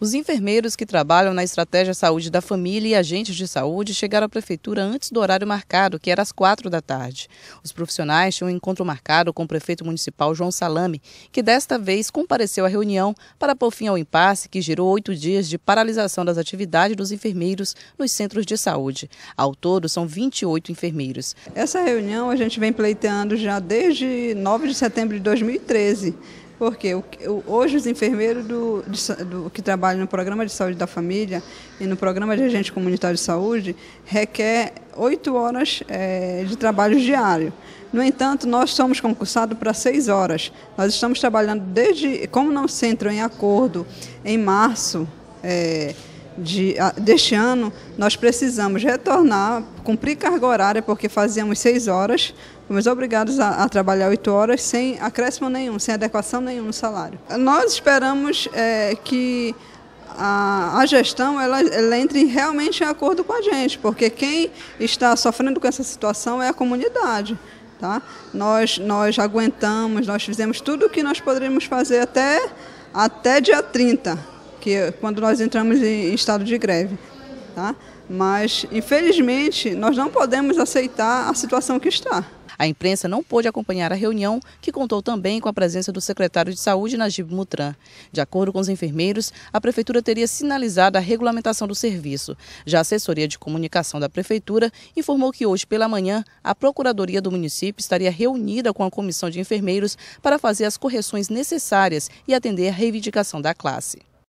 Os enfermeiros que trabalham na estratégia saúde da família e agentes de saúde chegaram à prefeitura antes do horário marcado, que era às quatro da tarde. Os profissionais tinham um encontro marcado com o prefeito municipal João Salame, que desta vez compareceu à reunião para pôr fim ao impasse que gerou oito dias de paralisação das atividades dos enfermeiros nos centros de saúde. Ao todo, são 28 enfermeiros. Essa reunião a gente vem pleiteando já desde 9 de setembro de 2013. Porque o, o, hoje os enfermeiros do, de, do, que trabalham no programa de saúde da família e no programa de agente comunitário de saúde requer oito horas é, de trabalho diário. No entanto, nós somos concursados para seis horas. Nós estamos trabalhando desde, como não se entrou em acordo em março, é, de, ah, deste ano, nós precisamos retornar, cumprir carga horária, porque fazíamos seis horas, fomos obrigados a, a trabalhar oito horas sem acréscimo nenhum, sem adequação nenhuma no salário. Nós esperamos é, que a, a, gestão ela, ela entre realmente em acordo com a gente, porque quem está sofrendo com essa situação é a comunidade. Tá? Nós, nós aguentamos, nós fizemos tudo o que nós poderíamos fazer até, até dia 30 que quando nós entramos em estado de greve. Tá? Mas, infelizmente, nós não podemos aceitar a situação que está. A imprensa não pôde acompanhar a reunião, que contou também com a presença do secretário de Saúde, Najib Mutran. De acordo com os enfermeiros, a prefeitura teria sinalizado a regulamentação do serviço. Já a assessoria de comunicação da prefeitura informou que hoje pela manhã a procuradoria do município estaria reunida com a comissão de enfermeiros para fazer as correções necessárias e atender a reivindicação da classe.